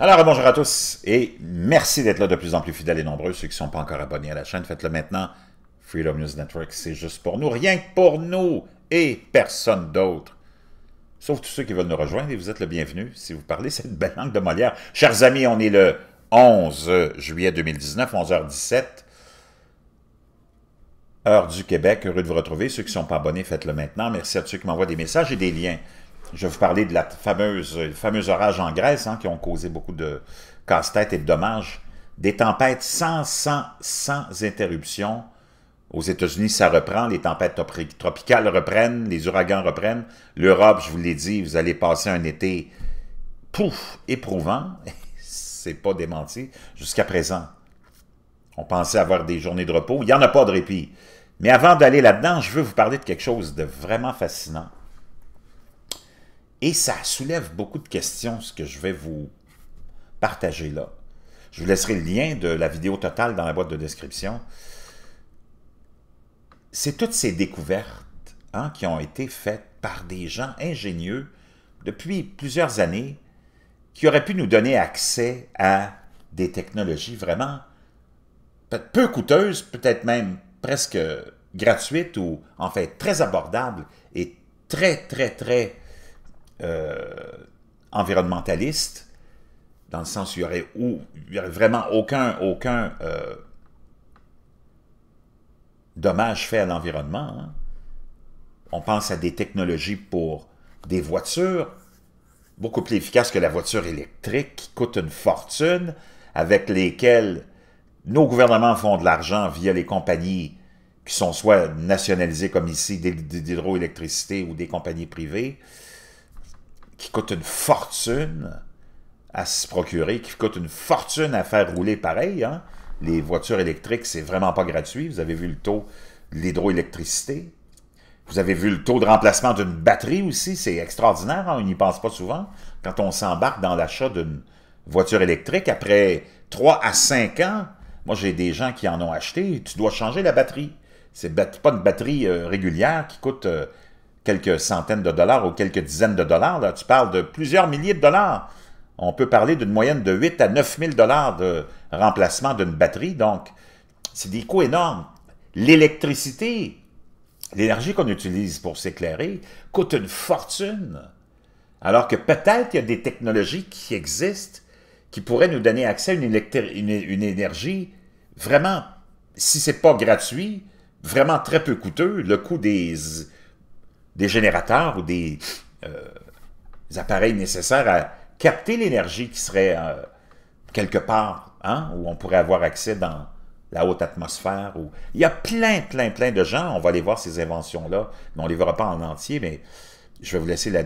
Alors, bonjour à tous et merci d'être là de plus en plus fidèles et nombreux. Ceux qui ne sont pas encore abonnés à la chaîne, faites-le maintenant. Freedom News Network, c'est juste pour nous, rien que pour nous et personne d'autre. Sauf tous ceux qui veulent nous rejoindre et vous êtes le bienvenu si vous parlez cette belle langue de Molière. Chers amis, on est le 11 juillet 2019, 11h17. Heure du Québec, heureux de vous retrouver. Ceux qui ne sont pas abonnés, faites-le maintenant. Merci à tous ceux qui m'envoient des messages et des liens. Je vais vous parler de la fameuse, orage en Grèce hein, qui ont causé beaucoup de casse-tête et de dommages. Des tempêtes sans, sans, sans interruption. Aux États-Unis, ça reprend, les tempêtes tropicales reprennent, les ouragans reprennent. L'Europe, je vous l'ai dit, vous allez passer un été, pouf, éprouvant. C'est pas démenti jusqu'à présent. On pensait avoir des journées de repos. Il n'y en a pas de répit. Mais avant d'aller là-dedans, je veux vous parler de quelque chose de vraiment fascinant. Et ça soulève beaucoup de questions, ce que je vais vous partager là. Je vous laisserai le lien de la vidéo totale dans la boîte de description. C'est toutes ces découvertes hein, qui ont été faites par des gens ingénieux depuis plusieurs années qui auraient pu nous donner accès à des technologies vraiment peu coûteuses, peut-être même presque gratuites ou en fait très abordables et très, très, très euh, environnementaliste, dans le sens où il n'y aurait, vraiment aucun, euh, dommage fait à l'environnement. Hein. On pense à des technologies pour des voitures, beaucoup plus efficaces que la voiture électrique qui coûte une fortune, avec lesquelles nos gouvernements font de l'argent via les compagnies qui sont soit nationalisées comme ici, d'hydroélectricité ou des compagnies privées, qui coûte une fortune à se procurer, qui coûte une fortune à faire rouler pareil. Hein. Les voitures électriques, c'est vraiment pas gratuit. Vous avez vu le taux de l'hydroélectricité. Vous avez vu le taux de remplacement d'une batterie aussi. C'est extraordinaire. Hein, on n'y pense pas souvent. Quand on s'embarque dans l'achat d'une voiture électrique, après 3 à 5 ans, moi j'ai des gens qui en ont acheté, tu dois changer la batterie. C'est pas une batterie euh, régulière qui coûte... Euh, quelques centaines de dollars ou quelques dizaines de dollars. Là. Tu parles de plusieurs milliers de dollars. On peut parler d'une moyenne de 8 à 9 000 dollars de remplacement d'une batterie. Donc, c'est des coûts énormes. L'électricité, l'énergie qu'on utilise pour s'éclairer, coûte une fortune. Alors que peut-être il y a des technologies qui existent qui pourraient nous donner accès à une, une énergie vraiment, si c'est pas gratuit, vraiment très peu coûteux. Le coût des des générateurs ou euh, des, appareils nécessaires à capter l'énergie qui serait euh, quelque part, hein, où on pourrait avoir accès dans la haute atmosphère. Il y a plein, plein, plein de gens, on va aller voir ces inventions-là, mais on ne les verra pas en entier, mais je vais vous laisser la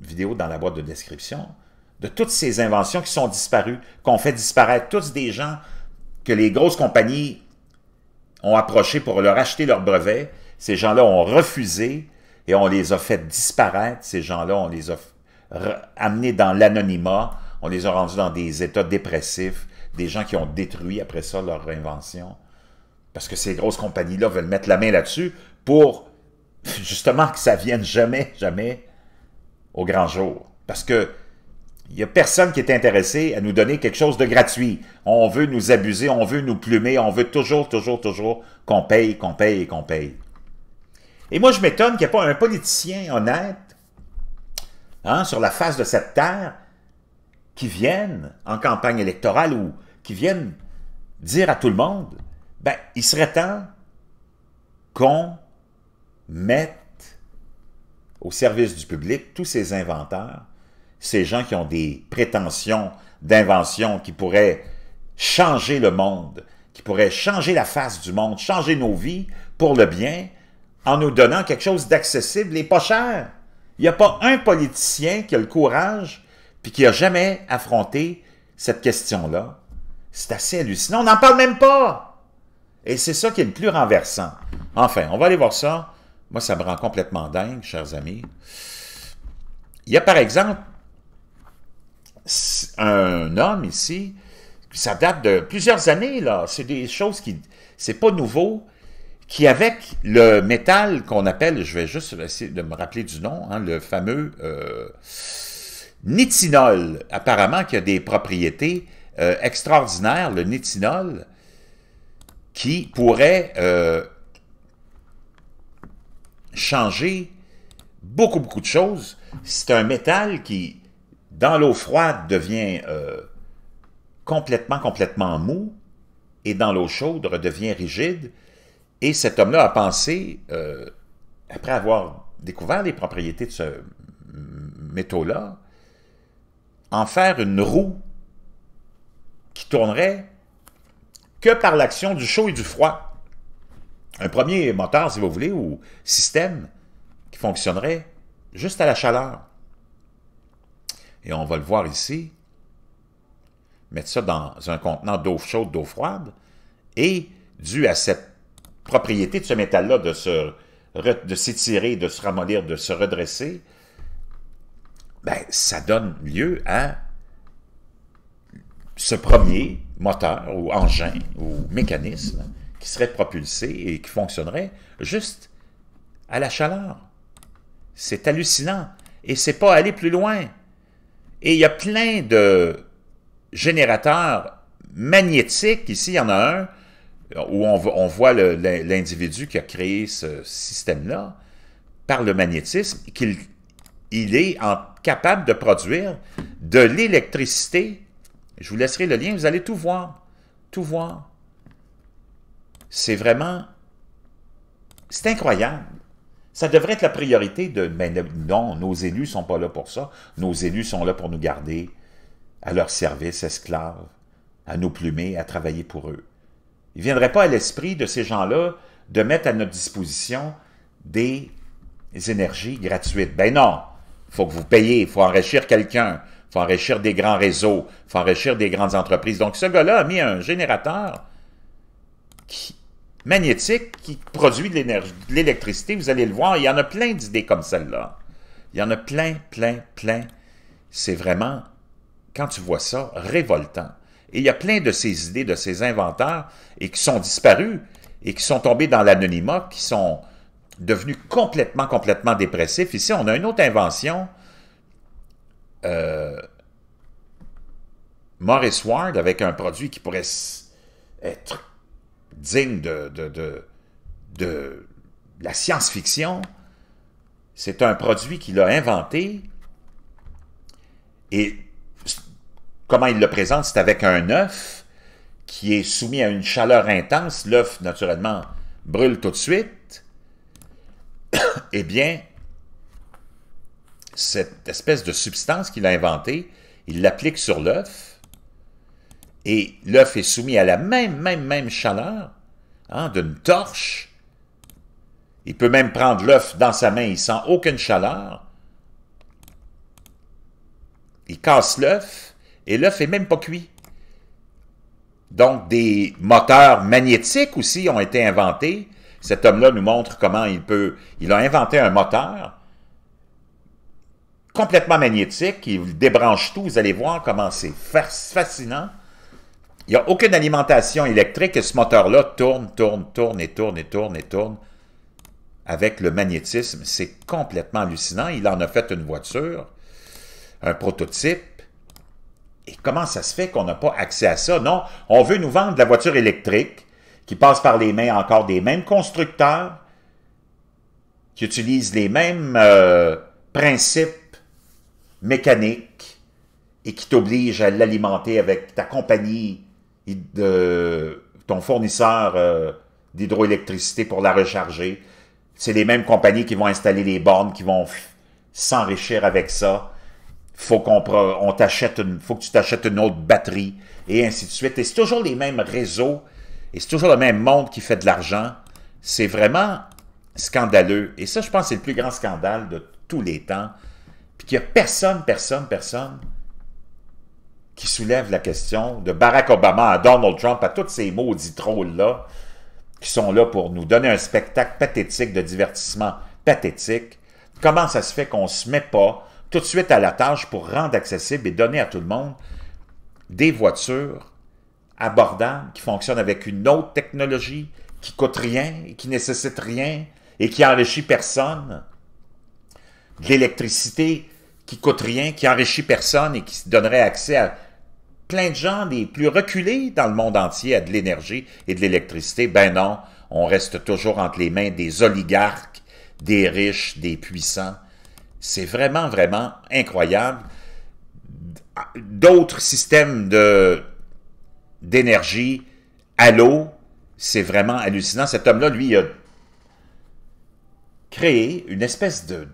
vidéo dans la boîte de description, de toutes ces inventions qui sont disparues, qu'on fait disparaître tous des gens que les grosses compagnies ont approché pour leur acheter leurs brevets. Ces gens-là ont refusé et on les a fait disparaître, ces gens-là, on les a amenés dans l'anonymat, on les a rendus dans des états dépressifs, des gens qui ont détruit après ça leur invention. Parce que ces grosses compagnies-là veulent mettre la main là-dessus pour justement que ça vienne jamais, jamais au grand jour. Parce que il n'y a personne qui est intéressé à nous donner quelque chose de gratuit. On veut nous abuser, on veut nous plumer, on veut toujours, toujours, toujours qu'on paye, qu'on paye et qu'on paye. Et moi, je m'étonne qu'il n'y ait pas un politicien honnête hein, sur la face de cette terre qui vienne en campagne électorale ou qui vienne dire à tout le monde, ben, il serait temps qu'on mette au service du public tous ces inventeurs, ces gens qui ont des prétentions d'invention qui pourraient changer le monde, qui pourraient changer la face du monde, changer nos vies pour le bien, en nous donnant quelque chose d'accessible et pas cher. Il n'y a pas un politicien qui a le courage puis qui a jamais affronté cette question-là. C'est assez hallucinant. On n'en parle même pas! Et c'est ça qui est le plus renversant. Enfin, on va aller voir ça. Moi, ça me rend complètement dingue, chers amis. Il y a par exemple un homme ici, ça date de plusieurs années, là. C'est des choses qui... C'est pas nouveau qui, avec le métal qu'on appelle, je vais juste essayer de me rappeler du nom, hein, le fameux euh, nitinol, apparemment qui a des propriétés euh, extraordinaires, le nitinol, qui pourrait euh, changer beaucoup, beaucoup de choses. C'est un métal qui, dans l'eau froide, devient complètement, complètement mou, et dans l'eau chaude redevient rigide, et cet homme-là a pensé, euh, après avoir découvert les propriétés de ce métaux-là, en faire une roue qui tournerait que par l'action du chaud et du froid. Un premier moteur, si vous voulez, ou système qui fonctionnerait juste à la chaleur. Et on va le voir ici, mettre ça dans un contenant d'eau chaude, d'eau froide, et dû à cette propriété de ce métal-là de se de s'étirer, de se ramollir, de se redresser, ben, ça donne lieu à ce premier moteur ou engin ou mécanisme qui serait propulsé et qui fonctionnerait juste à la chaleur. C'est hallucinant. Et c'est pas aller plus loin. Et il y a plein de générateurs magnétiques. Ici, il y en a un où on, voit l'individu qui a créé ce système-là par le magnétisme, qu'il est capable de produire de l'électricité. Je vous laisserai le lien, vous allez tout voir. Tout voir. C'est vraiment... C'est incroyable. Ça devrait être la priorité de... Mais non, nos élus ne sont pas là pour ça. Nos élus sont là pour nous garder à leur service esclaves, à nous plumer, à travailler pour eux. Il ne viendrait pas à l'esprit de ces gens-là de mettre à notre disposition des énergies gratuites. Ben non, il faut que vous payiez, il faut enrichir quelqu'un, il faut enrichir des grands réseaux, il faut enrichir des grandes entreprises. Donc ce gars-là a mis un générateur qui, magnétique qui produit de l'électricité. Vous allez le voir, il y en a plein d'idées comme celle-là. Il y en a plein, plein, plein. C'est vraiment, quand tu vois ça, révoltant. Et il y a plein de ces idées, de ces inventeurs, et qui sont disparus, et qui sont tombés dans l'anonymat, qui sont devenus complètement, complètement dépressifs. Ici, on a une autre invention, euh, Morris Ward, avec un produit qui pourrait être digne de, de la science-fiction. C'est un produit qu'il a inventé, et comment il le présente, c'est avec un œuf qui est soumis à une chaleur intense, l'œuf naturellement brûle tout de suite, eh bien, cette espèce de substance qu'il a inventée, il l'applique sur l'œuf, et l'œuf est soumis à la même, même, même chaleur hein, d'une torche. Il peut même prendre l'œuf dans sa main, il sent aucune chaleur. Il casse l'œuf, et là, n'est même pas cuit. Donc, des moteurs magnétiques aussi ont été inventés. Cet homme-là nous montre comment il peut... Il a inventé un moteur complètement magnétique, il débranche tout, vous allez voir comment c'est fascinant. Il n'y a aucune alimentation électrique et ce moteur-là tourne, tourne, tourne et tourne et tourne et tourne avec le magnétisme. C'est complètement hallucinant. Il en a fait une voiture, un prototype. Et comment ça se fait qu'on n'a pas accès à ça? Non, on veut nous vendre de la voiture électrique qui passe par les mains encore des mêmes constructeurs, qui utilisent les mêmes euh, principes mécaniques et qui t'obligent à l'alimenter avec ta compagnie, de, ton fournisseur euh, d'hydroélectricité pour la recharger. C'est les mêmes compagnies qui vont installer les bornes, qui vont s'enrichir avec ça faut qu'on une, faut que tu t'achètes une autre batterie et ainsi de suite. Et c'est toujours les mêmes réseaux et c'est toujours le même monde qui fait de l'argent. C'est vraiment scandaleux. Et ça, je pense, c'est le plus grand scandale de tous les temps. Puis qu'il n'y a personne, personne, personne qui soulève la question de Barack Obama à Donald Trump, à tous ces maudits trolls-là qui sont là pour nous donner un spectacle pathétique de divertissement pathétique. Comment ça se fait qu'on ne se met pas tout de suite à la tâche pour rendre accessible et donner à tout le monde des voitures abordables qui fonctionnent avec une autre technologie qui coûte rien, qui nécessite rien et qui enrichit personne. De l'électricité qui coûte rien, qui enrichit personne et qui donnerait accès à plein de gens les plus reculés dans le monde entier à de l'énergie et de l'électricité. Ben non, on reste toujours entre les mains des oligarques, des riches, des puissants c'est vraiment, vraiment incroyable. D'autres systèmes d'énergie à l'eau, c'est vraiment hallucinant. Cet homme-là, lui, a créé une espèce de...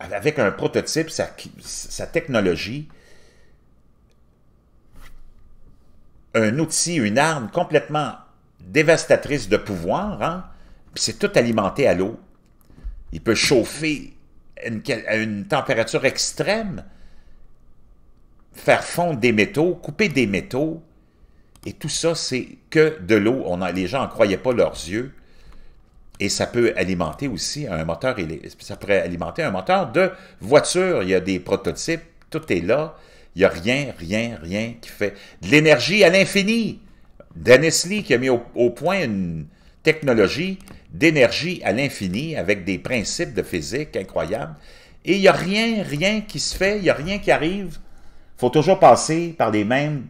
avec un prototype, sa, sa technologie, un outil, une arme complètement dévastatrice de pouvoir, hein? c'est tout alimenté à l'eau. Il peut chauffer à une température extrême, faire fondre des métaux, couper des métaux, et tout ça, c'est que de l'eau. On les gens n'en croyaient pas leurs yeux. Et ça peut alimenter aussi un moteur, ça pourrait alimenter un moteur de voiture. Il y a des prototypes, tout est là. Il n'y a rien, rien, rien qui fait de l'énergie à l'infini. Dennis Lee qui a mis au point une, technologie d'énergie à l'infini avec des principes de physique incroyables. Et il n'y a rien, rien qui se fait, il n'y a rien qui arrive. Il faut toujours passer par les mêmes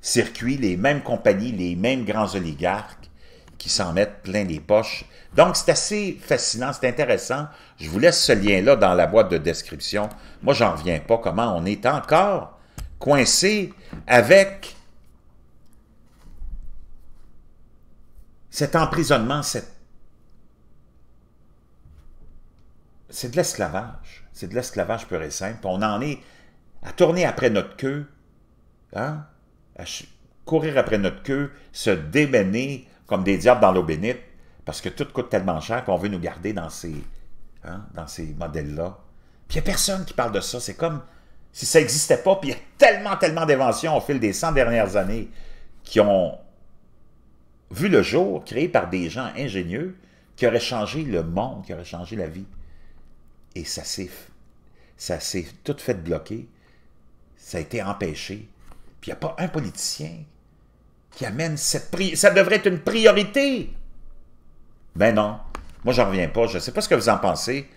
circuits, les mêmes compagnies, les mêmes grands oligarques qui s'en mettent plein les poches. Donc, c'est assez fascinant, c'est intéressant. Je vous laisse ce lien-là dans la boîte de description. Moi, j'en reviens pas comment on est encore coincé avec cet emprisonnement, c'est de l'esclavage. C'est de l'esclavage pur et simple. On en est à tourner après notre queue, hein? à courir après notre queue, se démener comme des diables dans l'eau bénite, parce que tout coûte tellement cher qu'on veut nous garder dans ces, hein, dans ces modèles-là. Puis il n'y a personne qui parle de ça. C'est comme si ça n'existait pas. Puis il y a tellement, tellement d'inventions au fil des 100 dernières années qui ont vu le jour, créé par des gens ingénieux qui auraient changé le monde, qui auraient changé la vie. Et ça s'est tout fait bloquer, ça a été empêché. Puis il n'y a pas un politicien qui amène cette... Ça devrait être une priorité! Mais ben non, moi j'en reviens pas, je ne sais pas ce que vous en pensez,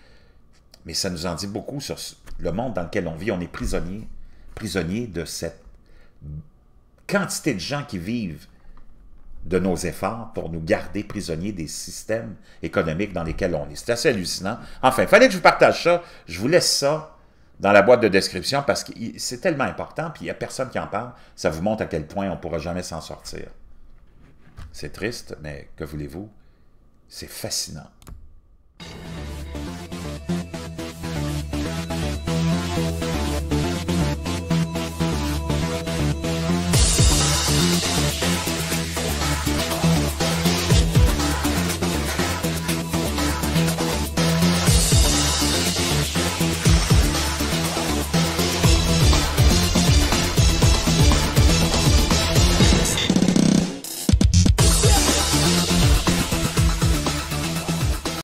mais ça nous en dit beaucoup sur le monde dans lequel on vit. On est prisonnier, prisonnier de cette quantité de gens qui vivent de nos efforts pour nous garder prisonniers des systèmes économiques dans lesquels on est. C'est assez hallucinant. Enfin, il fallait que je vous partage ça. Je vous laisse ça dans la boîte de description parce que c'est tellement important, puis il n'y a personne qui en parle. Ça vous montre à quel point on ne pourra jamais s'en sortir. C'est triste, mais que voulez-vous? C'est fascinant.